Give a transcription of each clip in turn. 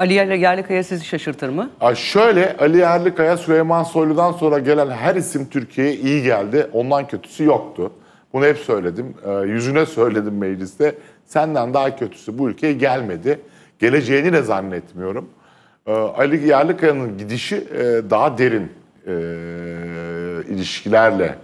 Ali Yerlikaya sizi şaşırtır mı? Ay şöyle Ali Yerlikaya Süleyman Soylu'dan sonra gelen her isim Türkiye'ye iyi geldi. Ondan kötüsü yoktu. Bunu hep söyledim. E, yüzüne söyledim mecliste. Senden daha kötüsü bu ülkeye gelmedi. Geleceğini de zannetmiyorum. E, Ali Yerlikaya'nın gidişi e, daha derin e, ilişkilerle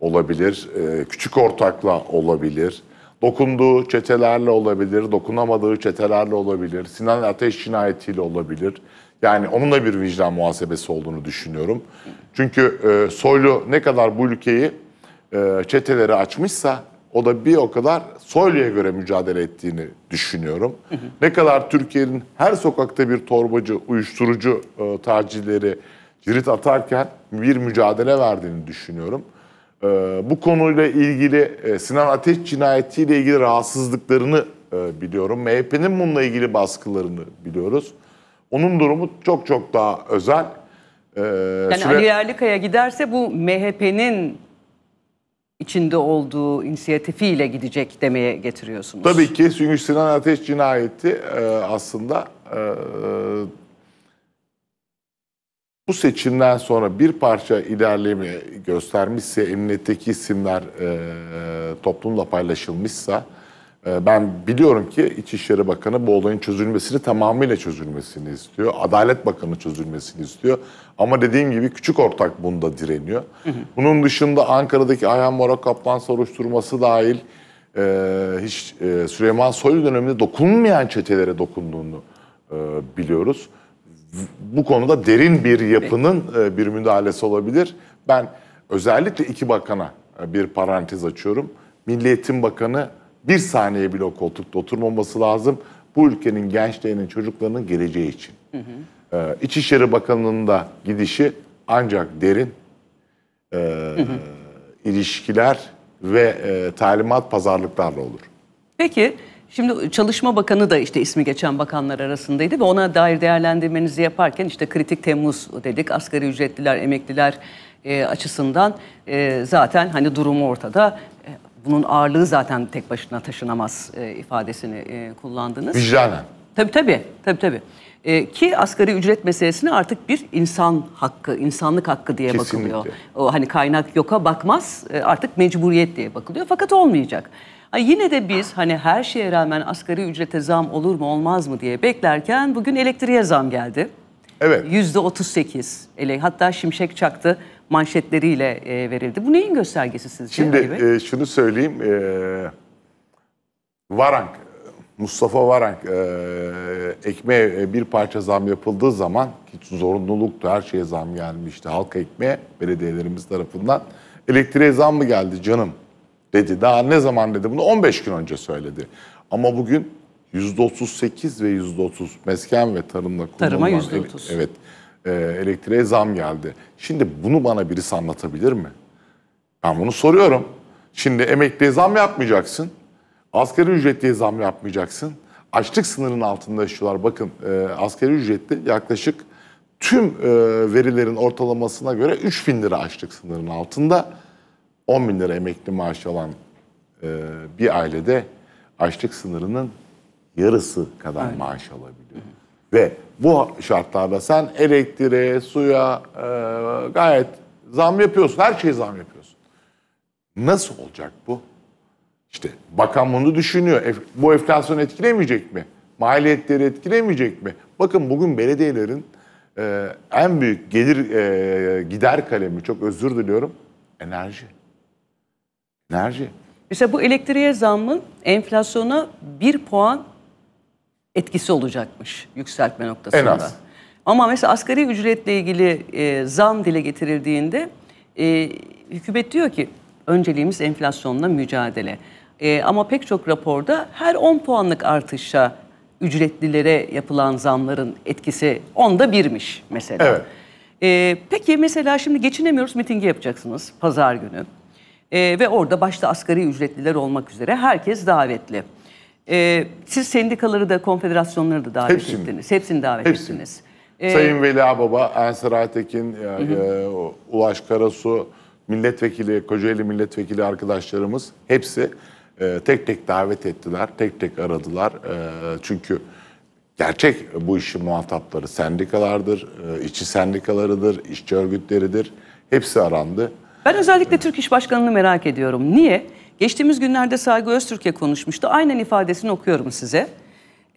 olabilir. E, küçük ortakla olabilir. Dokunduğu çetelerle olabilir, dokunamadığı çetelerle olabilir, Sinan Ateş cinayetiyle olabilir. Yani onun da bir vicdan muhasebesi olduğunu düşünüyorum. Çünkü e, Soylu ne kadar bu ülkeyi e, çeteleri açmışsa o da bir o kadar Soylu'ya göre mücadele ettiğini düşünüyorum. Hı hı. Ne kadar Türkiye'nin her sokakta bir torbacı, uyuşturucu e, tacirleri cirit atarken bir mücadele verdiğini düşünüyorum. Ee, bu konuyla ilgili e, Sinan Ateş cinayetiyle ilgili rahatsızlıklarını e, biliyorum. MHP'nin bununla ilgili baskılarını biliyoruz. Onun durumu çok çok daha özel. Ee, yani Süre... Ali Yerlikaya giderse bu MHP'nin içinde olduğu inisiyatifiyle gidecek demeye getiriyorsunuz. Tabii ki çünkü Sinan Ateş cinayeti e, aslında bu seçimden sonra bir parça ilerleme göstermişse, emniyetteki isimler e, toplumla paylaşılmışsa, e, ben biliyorum ki İçişleri Bakanı bu olayın çözülmesini tamamıyla çözülmesini istiyor. Adalet Bakanı çözülmesini istiyor. Ama dediğim gibi küçük ortak bunda direniyor. Hı hı. Bunun dışında Ankara'daki Ayhan Mora Kaplan soruşturması dahil e, hiç e, Süleyman Soylu döneminde dokunmayan çetelere dokunduğunu e, biliyoruz bu konuda derin bir yapının e, bir müdahalesi olabilir. Ben özellikle iki bakana e, bir parantez açıyorum. Milliyetin Bakanı bir saniye bile o koltukta oturmaması lazım. Bu ülkenin gençliğinin, çocuklarının geleceği için. Hı hı. E, İçişleri Bakanı'nın da gidişi ancak derin e, hı hı. ilişkiler ve e, talimat pazarlıklarla olur. Peki Şimdi Çalışma Bakanı da işte ismi geçen bakanlar arasındaydı ve ona dair değerlendirmenizi yaparken işte kritik Temmuz dedik. Asgari ücretliler, emekliler e, açısından e, zaten hani durumu ortada. E, bunun ağırlığı zaten tek başına taşınamaz e, ifadesini e, kullandınız. Vicdanen. Tabii tabii. tabii, tabii. E, ki asgari ücret meselesine artık bir insan hakkı, insanlık hakkı diye Kesinlikle. bakılıyor. O hani kaynak yoka bakmaz e, artık mecburiyet diye bakılıyor. Fakat olmayacak. Yine de biz hani her şeye rağmen asgari ücrete zam olur mu olmaz mı diye beklerken bugün elektriğe zam geldi. Evet. Yüzde 38. Ele, hatta şimşek çaktı manşetleriyle e, verildi. Bu neyin göstergesi sizce? Şimdi e, şunu söyleyeyim. E, Varank, Mustafa Varank e, ekmeğe e, bir parça zam yapıldığı zaman hiç zorunluluktu. Her şeye zam gelmişti. Halk ekmeğe belediyelerimiz tarafından. Elektriğe zam mı geldi canım? dedi. Daha ne zaman dedi bunu? 15 gün önce söyledi. Ama bugün %38 ve %30 mesken ve tarımla Tarıma kullanılan %30. evet e, elektriğe zam geldi. Şimdi bunu bana birisi anlatabilir mi? Ben bunu soruyorum. Şimdi emekliye zam yapmayacaksın. Asgari ücretliye zam yapmayacaksın. Açlık sınırının altında yaşıyorlar. Bakın e, asgari ücretli yaklaşık tüm e, verilerin ortalamasına göre 3000 lira açlık sınırının altında. 10 bin lira emekli maaşı alan e, bir ailede açlık sınırının yarısı kadar Aynen. maaş alabiliyor. Ve bu şartlarda sen elektriğe, suya e, gayet zam yapıyorsun. Her şeyi zam yapıyorsun. Nasıl olacak bu? İşte bakan bunu düşünüyor. Bu enflasyon etkilemeyecek mi? Maliyetleri etkilemeyecek mi? Bakın bugün belediyelerin e, en büyük gelir e, gider kalemi çok özür diliyorum enerji. Enerji. İşte bu elektriğe zammın enflasyona bir puan etkisi olacakmış yükseltme noktasında. En az. Ama mesela asgari ücretle ilgili e, zam dile getirildiğinde e, hükümet diyor ki önceliğimiz enflasyonla mücadele. E, ama pek çok raporda her 10 puanlık artışa ücretlilere yapılan zamların etkisi onda birmiş mesela. Evet. E, peki mesela şimdi geçinemiyoruz mitingi yapacaksınız pazar günü. E, ve orada başta asgari ücretliler olmak üzere herkes davetli. E, siz sendikaları da konfederasyonları da davet Hepsi ettiniz. Mi? Hepsini davet Hepsi. ettiniz. Ee, Sayın Veli Ağbaba, Ensar Aytekin, e, hı hı. E, Ulaş Karasu, milletvekili, Kocaeli milletvekili arkadaşlarımız hepsi e, tek tek davet ettiler, tek tek aradılar. E, çünkü gerçek bu işin muhatapları sendikalardır, e, işçi sendikalarıdır, işçi örgütleridir. Hepsi arandı. Ben özellikle Türk İş Başkanı'nı merak ediyorum. Niye? Geçtiğimiz günlerde Saygı Öztürk'e konuşmuştu. Aynen ifadesini okuyorum size.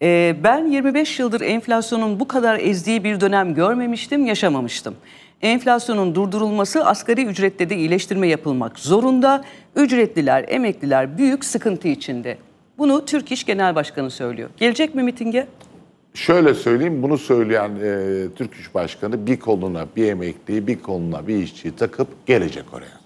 Ee, ben 25 yıldır enflasyonun bu kadar ezdiği bir dönem görmemiştim, yaşamamıştım. Enflasyonun durdurulması asgari ücrette de iyileştirme yapılmak zorunda. Ücretliler, emekliler büyük sıkıntı içinde. Bunu Türk İş Genel Başkanı söylüyor. Gelecek mi mitinge? Şöyle söyleyeyim, bunu söyleyen e, Türk İş Başkanı bir koluna bir emekliyi, bir koluna bir işçiyi takıp gelecek oraya.